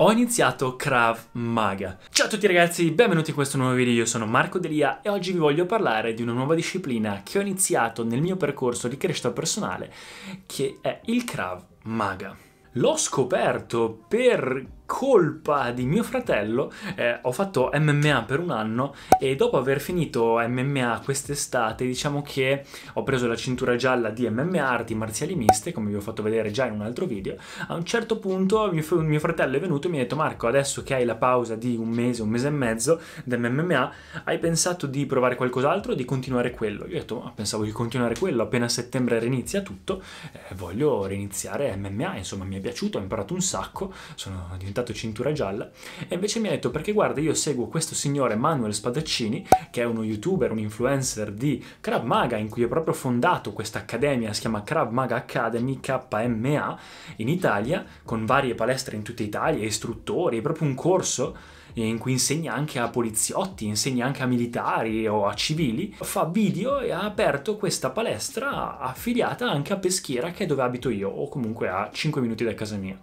ho iniziato Krav Maga. Ciao a tutti ragazzi, benvenuti in questo nuovo video, io sono Marco Delia e oggi vi voglio parlare di una nuova disciplina che ho iniziato nel mio percorso di crescita personale che è il Krav Maga. L'ho scoperto per colpa di mio fratello eh, ho fatto MMA per un anno e dopo aver finito MMA quest'estate diciamo che ho preso la cintura gialla di MMA, arti marziali miste, come vi ho fatto vedere già in un altro video, a un certo punto mio, mio fratello è venuto e mi ha detto Marco adesso che hai la pausa di un mese, un mese e mezzo MMA hai pensato di provare qualcos'altro o di continuare quello? Io ho detto ma pensavo di continuare quello, appena a settembre rinizia tutto, eh, voglio riniziare MMA, insomma mi è piaciuto, ho imparato un sacco, sono diventato citato Cintura Gialla, e invece mi ha detto perché guarda io seguo questo signore Manuel Spadaccini, che è uno youtuber, un influencer di Krav Maga, in cui ho proprio fondato questa accademia, si chiama Krav Maga Academy KMA, in Italia, con varie palestre in tutta Italia, istruttori, è proprio un corso in cui insegna anche a poliziotti, insegna anche a militari o a civili, fa video e ha aperto questa palestra affiliata anche a Peschiera che è dove abito io o comunque a 5 minuti da casa mia.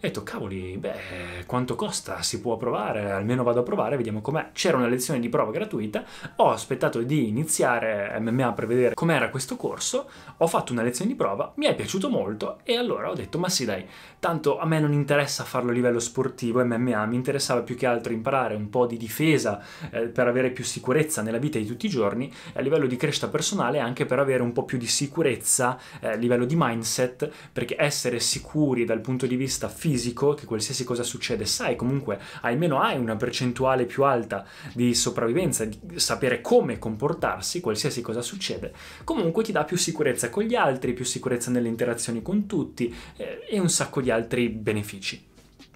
E detto, cavoli, beh, quanto costa? Si può provare, almeno vado a provare, vediamo com'è. C'era una lezione di prova gratuita, ho aspettato di iniziare eh, MMA per vedere com'era questo corso, ho fatto una lezione di prova, mi è piaciuto molto e allora ho detto, ma sì dai, tanto a me non interessa farlo a livello sportivo MMA, mi interessava più che altro imparare un po' di difesa eh, per avere più sicurezza nella vita di tutti i giorni, a livello di crescita personale anche per avere un po' più di sicurezza eh, a livello di mindset, perché essere sicuri dal punto di vista fisico fisico che qualsiasi cosa succede sai comunque almeno hai una percentuale più alta di sopravvivenza, di sapere come comportarsi, qualsiasi cosa succede, comunque ti dà più sicurezza con gli altri, più sicurezza nelle interazioni con tutti eh, e un sacco di altri benefici.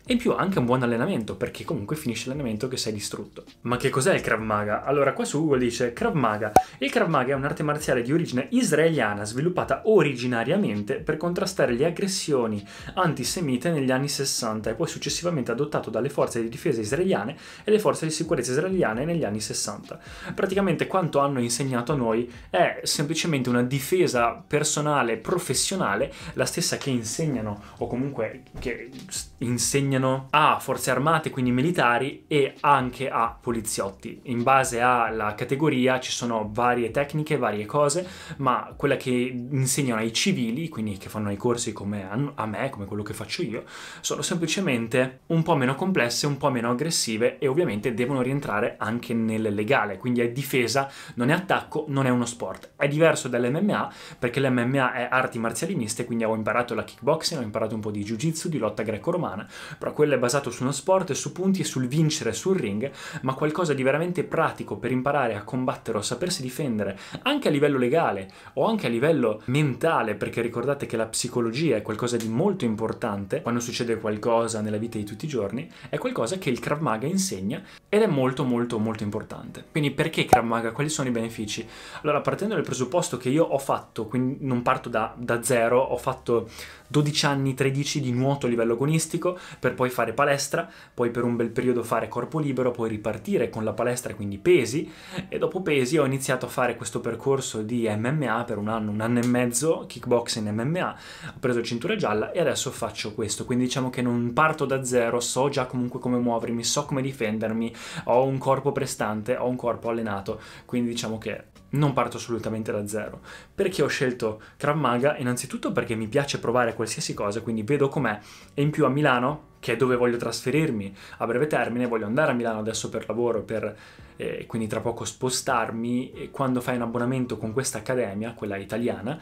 E in più anche un buon allenamento, perché comunque finisce l'allenamento che sei distrutto. Ma che cos'è il Krav Maga? Allora, qua su Google dice Krav Maga. Il Krav Maga è un'arte marziale di origine israeliana sviluppata originariamente per contrastare le aggressioni antisemite negli anni 60 e poi successivamente adottato dalle forze di difesa israeliane e le forze di sicurezza israeliane negli anni 60. Praticamente quanto hanno insegnato a noi è semplicemente una difesa personale, professionale, la stessa che insegnano o comunque che insegnano assegnano a forze armate, quindi militari, e anche a poliziotti. In base alla categoria ci sono varie tecniche, varie cose, ma quella che insegnano ai civili, quindi che fanno i corsi come a me, come quello che faccio io, sono semplicemente un po' meno complesse, un po' meno aggressive e ovviamente devono rientrare anche nel legale, quindi è difesa, non è attacco, non è uno sport. È diverso dall'MMA perché l'MMA è arti marziali miste, quindi ho imparato la kickboxing, ho imparato un po' di jiu-jitsu, di lotta greco-romana, però quello è basato su uno sport, su punti e sul vincere sul ring, ma qualcosa di veramente pratico per imparare a combattere o sapersi difendere, anche a livello legale o anche a livello mentale, perché ricordate che la psicologia è qualcosa di molto importante quando succede qualcosa nella vita di tutti i giorni, è qualcosa che il Krav Maga insegna ed è molto molto molto importante. Quindi perché Krav Maga? Quali sono i benefici? Allora, partendo dal presupposto che io ho fatto, quindi non parto da, da zero, ho fatto 12 anni, 13 di nuoto a livello agonistico per per poi fare palestra, poi per un bel periodo fare corpo libero, poi ripartire con la palestra, quindi pesi, e dopo pesi ho iniziato a fare questo percorso di MMA per un anno, un anno e mezzo, kickboxing MMA, ho preso cintura gialla e adesso faccio questo, quindi diciamo che non parto da zero, so già comunque come muovermi, so come difendermi, ho un corpo prestante, ho un corpo allenato, quindi diciamo che non parto assolutamente da zero. Perché ho scelto Krav Maga? Innanzitutto perché mi piace provare qualsiasi cosa, quindi vedo com'è. E in più a Milano, che è dove voglio trasferirmi a breve termine, voglio andare a Milano adesso per lavoro, per, eh, quindi tra poco spostarmi, e quando fai un abbonamento con questa accademia, quella italiana,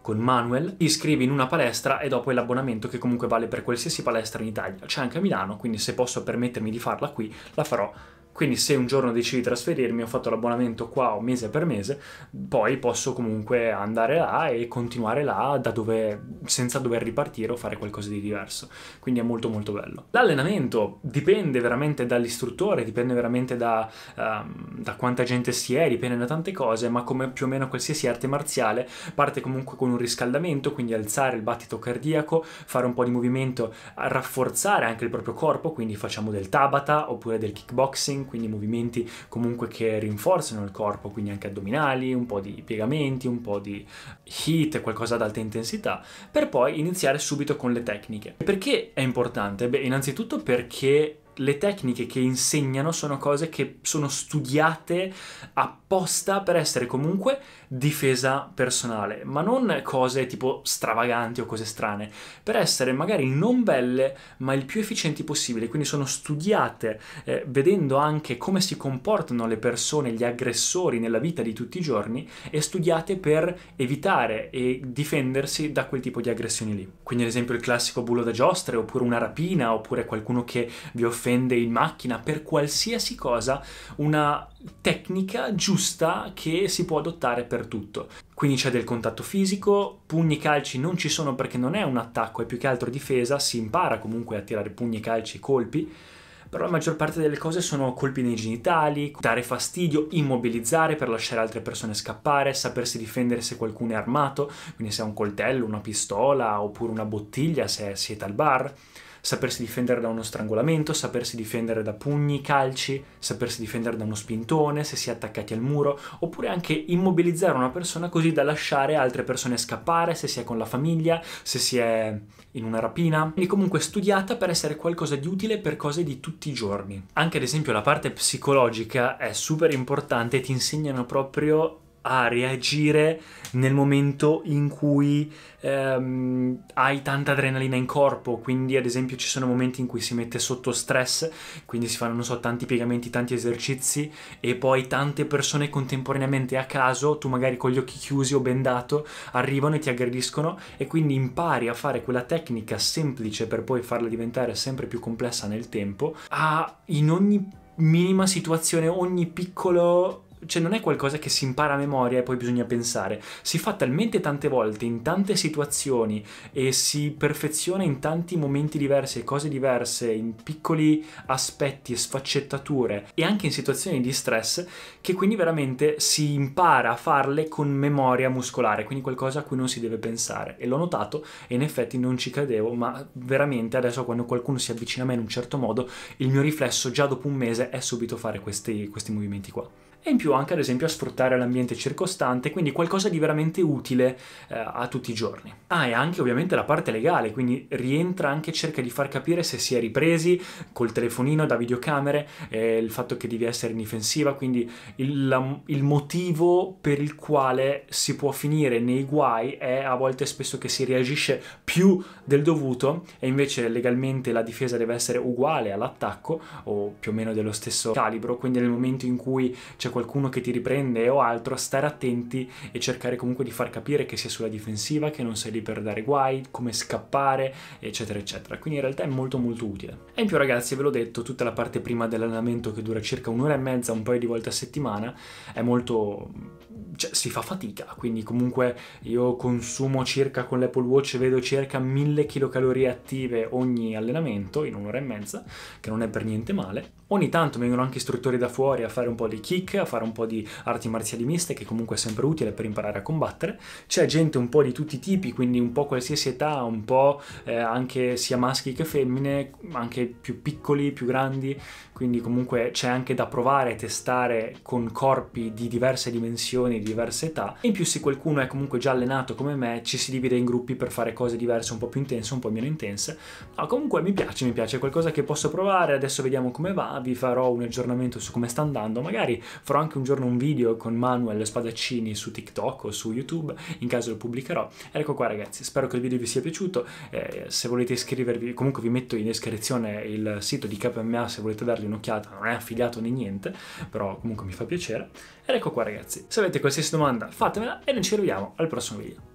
con Manuel, iscrivi in una palestra e dopo è l'abbonamento che comunque vale per qualsiasi palestra in Italia. C'è anche a Milano, quindi se posso permettermi di farla qui, la farò quindi se un giorno decidi di trasferirmi, ho fatto l'abbonamento qua o mese per mese, poi posso comunque andare là e continuare là dove, senza dover ripartire o fare qualcosa di diverso. Quindi è molto molto bello. L'allenamento dipende veramente dall'istruttore, dipende veramente da, um, da quanta gente si è, dipende da tante cose, ma come più o meno qualsiasi arte marziale parte comunque con un riscaldamento, quindi alzare il battito cardiaco, fare un po' di movimento, rafforzare anche il proprio corpo, quindi facciamo del tabata oppure del kickboxing quindi movimenti comunque che rinforzano il corpo, quindi anche addominali, un po' di piegamenti, un po' di heat, qualcosa ad alta intensità, per poi iniziare subito con le tecniche. Perché è importante? Beh, innanzitutto perché le tecniche che insegnano sono cose che sono studiate apposta per essere comunque difesa personale, ma non cose tipo stravaganti o cose strane, per essere magari non belle ma il più efficienti possibile, quindi sono studiate eh, vedendo anche come si comportano le persone, gli aggressori nella vita di tutti i giorni e studiate per evitare e difendersi da quel tipo di aggressioni lì. Quindi ad esempio il classico bullo da giostre oppure una rapina oppure qualcuno che vi offende difende in macchina, per qualsiasi cosa, una tecnica giusta che si può adottare per tutto. Quindi c'è del contatto fisico, pugni e calci non ci sono perché non è un attacco, è più che altro difesa, si impara comunque a tirare pugni, calci e colpi, però la maggior parte delle cose sono colpi nei genitali, dare fastidio, immobilizzare per lasciare altre persone scappare, sapersi difendere se qualcuno è armato, quindi se ha un coltello, una pistola oppure una bottiglia se siete al bar sapersi difendere da uno strangolamento, sapersi difendere da pugni, calci, sapersi difendere da uno spintone se si è attaccati al muro, oppure anche immobilizzare una persona così da lasciare altre persone scappare se si è con la famiglia, se si è in una rapina. E comunque studiata per essere qualcosa di utile per cose di tutti i giorni. Anche ad esempio la parte psicologica è super importante, e ti insegnano proprio a reagire nel momento in cui ehm, hai tanta adrenalina in corpo, quindi ad esempio ci sono momenti in cui si mette sotto stress, quindi si fanno, non so, tanti piegamenti, tanti esercizi e poi tante persone contemporaneamente a caso, tu magari con gli occhi chiusi o bendato, arrivano e ti aggrediscono e quindi impari a fare quella tecnica semplice per poi farla diventare sempre più complessa nel tempo, a in ogni minima situazione, ogni piccolo cioè non è qualcosa che si impara a memoria e poi bisogna pensare, si fa talmente tante volte in tante situazioni e si perfeziona in tanti momenti diversi e cose diverse, in piccoli aspetti e sfaccettature e anche in situazioni di stress che quindi veramente si impara a farle con memoria muscolare, quindi qualcosa a cui non si deve pensare e l'ho notato e in effetti non ci credevo, ma veramente adesso quando qualcuno si avvicina a me in un certo modo, il mio riflesso già dopo un mese è subito fare questi, questi movimenti qua e in più anche ad esempio a sfruttare l'ambiente circostante, quindi qualcosa di veramente utile eh, a tutti i giorni. Ah, e anche ovviamente la parte legale, quindi rientra anche, cerca di far capire se si è ripresi col telefonino da videocamere, eh, il fatto che devi essere in difensiva, quindi il, la, il motivo per il quale si può finire nei guai è a volte spesso che si reagisce più del dovuto e invece legalmente la difesa deve essere uguale all'attacco o più o meno dello stesso calibro, quindi nel momento in cui c'è c'è qualcuno che ti riprende o altro, stare attenti e cercare comunque di far capire che sei sulla difensiva, che non sei lì per dare guai, come scappare, eccetera, eccetera. Quindi in realtà è molto molto utile. E in più ragazzi, ve l'ho detto, tutta la parte prima dell'allenamento che dura circa un'ora e mezza, un paio di volte a settimana, è molto... Cioè, si fa fatica, quindi comunque io consumo circa con l'Apple Watch, vedo circa 1000 kcal attive ogni allenamento in un'ora e mezza, che non è per niente male. Ogni tanto vengono anche istruttori da fuori a fare un po' di kick, a fare un po' di arti marziali miste che comunque è sempre utile per imparare a combattere. C'è gente un po' di tutti i tipi, quindi un po' qualsiasi età, un po' eh, anche sia maschi che femmine, anche più piccoli, più grandi, quindi comunque c'è anche da provare e testare con corpi di diverse dimensioni, di diverse età. In più se qualcuno è comunque già allenato come me, ci si divide in gruppi per fare cose diverse, un po' più intense, un po' meno intense. Ma comunque mi piace, mi piace, è qualcosa che posso provare, adesso vediamo come va, vi farò un aggiornamento su come sta andando, magari Farò anche un giorno un video con Manuel Spadaccini su TikTok o su YouTube, in caso lo pubblicherò. Ecco qua ragazzi, spero che il video vi sia piaciuto, eh, se volete iscrivervi, comunque vi metto in descrizione il sito di KMA se volete dargli un'occhiata, non è affiliato né niente, però comunque mi fa piacere. Ed ecco qua ragazzi, se avete qualsiasi domanda fatemela e noi ci vediamo al prossimo video.